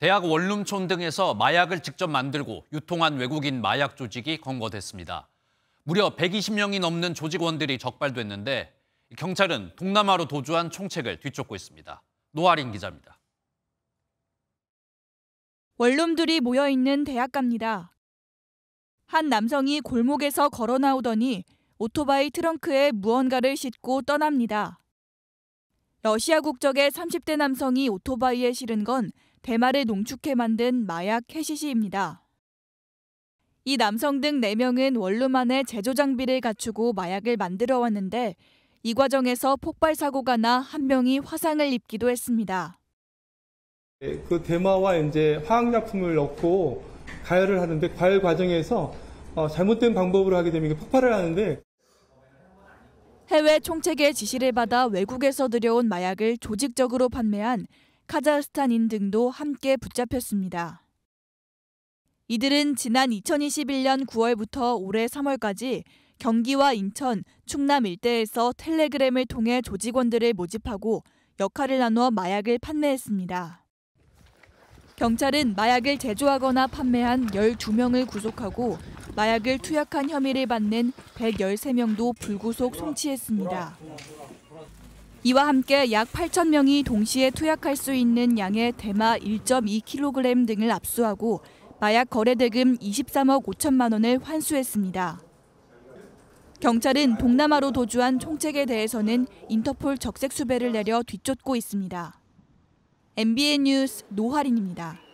대학 원룸촌 등에서 마약을 직접 만들고 유통한 외국인 마약 조직이 검거됐습니다. 무려 120명이 넘는 조직원들이 적발됐는데 경찰은 동남아로 도주한 총책을 뒤쫓고 있습니다. 노아린 기자입니다. 원룸들이 모여 있는 대학갑니다. 한 남성이 골목에서 걸어 나오더니 오토바이 트렁크에 무언가를 싣고 떠납니다. 러시아 국적의 30대 남성이 오토바이에 실은 건 대마를 농축해 만든 마약 캐시시입니다. 이 남성 등 4명은 원룸 안에 제조 장비를 갖추고 마약을 만들어 왔는데 이 과정에서 폭발 사고가 나 한 명이 화상을 입기도 했습니다. 네, 그 대마와 이제 화학약품을 넣고 가열을 하는데 가열 과정에서 어, 잘못된 방법으로 하게 되면 폭발을 하는데 해외 총책의 지시를 받아 외국에서 들여온 마약을 조직적으로 판매한 카자흐스탄인 등도 함께 붙잡혔습니다. 이들은 지난 2021년 9월부터 올해 3월까지 경기와 인천, 충남 일대에서 텔레그램을 통해 조직원들을 모집하고 역할을 나눠 마약을 판매했습니다. 경찰은 마약을 제조하거나 판매한 12명을 구속하고 마약을 투약한 혐의를 받는 113명도 불구속 송치했습니다. 이와 함께 약 8천 명이 동시에 투약할 수 있는 양의 대마 1.2kg 등을 압수하고 마약 거래 대금 23억 5천만 원을 환수했습니다. 경찰은 동남아로 도주한 총책에 대해서는 인터폴 적색 수배를 내려 뒤쫓고 있습니다. MBN 뉴스 노할인입니다.